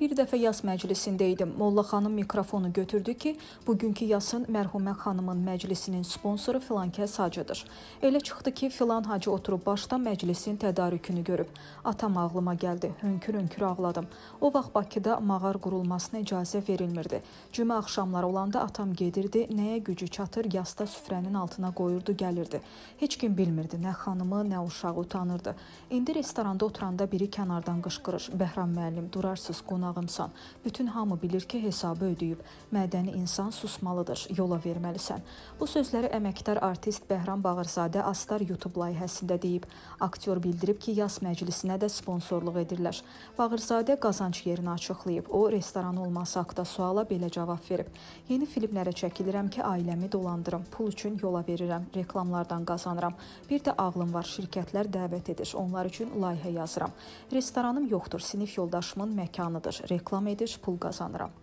Bir dəfə yas məclisində idim. Molla xanım mikrofonu götürdü ki, bugünkü yasın mərhumə xanımın məclisinin sponsoru filankəs hacıdır. Elə çıxdı ki, filan hacı oturub başda məclisin tədarükünü görüb. Atam ağlıma gəldi. Hönkür-hönkür ağladım. O vaxt Bakıda mağar qurulmasına icazə verilmirdi. Cümə axşamları olanda atam gedirdi, nəyə gücü çatır yasta süfrənin altına qoyurdu, gəlirdi. Heç kim bilmirdi, nə xanımı, nə uşağı utanırdı. İndi restoranda oturanda biri kənardan qışqırır: "Bəhram müəllim, durarsız qonaq qonağımsan. Bütün hamı bilir ki, hesabı ödəyib. Mədəni insan susmalıdır, yola verməlisən. Bu sözləri əməkdar artist Bəhram Bağırzadə Astar YouTube layihəsində deyib. Aktyor bildirib ki, yaz məclisinə də sponsorluq edirlər. Bağırzadə qazanc yerini açıqlayıb. O, restoran olması haqda suala belə cavab verib. Yeni filmlərə çəkilirəm ki, ailəmi dolandırım, pul üçün yola verirəm, reklamlardan qazanıram. Bir də ağlım var, şirkətlər dəvət edir. Onlar üçün layihə yazıram. Restoranım yoxdur, sinif yoldaşımın məkanıdır reklam edir, pul qazanıram.